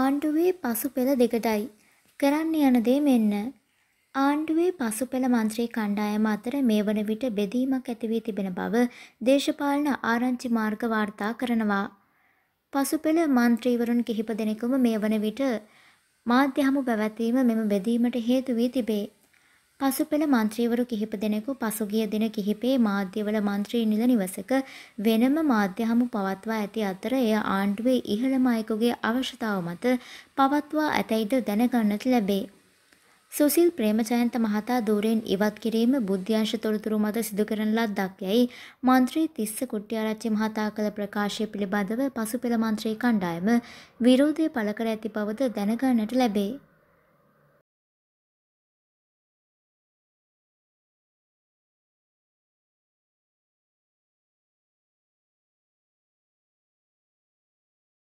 ආණ්ඩුවේ පසුපෙළ දෙකටයි. කරන්න යන දේ මෙන්න. ආණ්ඩුවේ පසුපෙළ මන්ත්‍රී කණ්ඩායම අතර මේ වන විට බෙදීමක් ඇති වී තිබෙන බව දේශපාලන ආරංචි මාර්ග වාර්තා කරනවා. පසුපෙළ මන්ත්‍රීවරුන් කිහිප දෙනෙකුම මේ වන විට මාධ්‍ය හමු පැවැත්වීම මෙම බෙදීමට හේතු වී තිබේ. පසුපෙළ මන්ත්‍රීවරු කිහිප දෙනෙකු පසුගිය දින කිහිපේ මාධ්‍යවල මන්ත්‍රී නිල නිවසක වෙනම මාධ්‍ය හමු පවත්වා ඇති අතර එය ආණ්ඩුවේ ඉහළම අයෙකුගේ අවශ්‍යතාව මත පවත්වා ඇතැයිද දැනගන්නට ලැබේ. සුසිල් ප්‍රේමජයන්ත මහතා දූරෙන් ඉවත් කිරීම බුද්ධ්‍යංශ තොරතුරු මත සිදු කරන ලද්දක් යැයි මන්ත්‍රී තිස්ස කුට්ටිආරච්චි මහතා කළ ප්‍රකාශය පිළිබඳව පසුපෙළ මන්ත්‍රී කණ්ඩායම විරෝධය පළ කර ඇති බවද දැනගන්නට ලැබේ.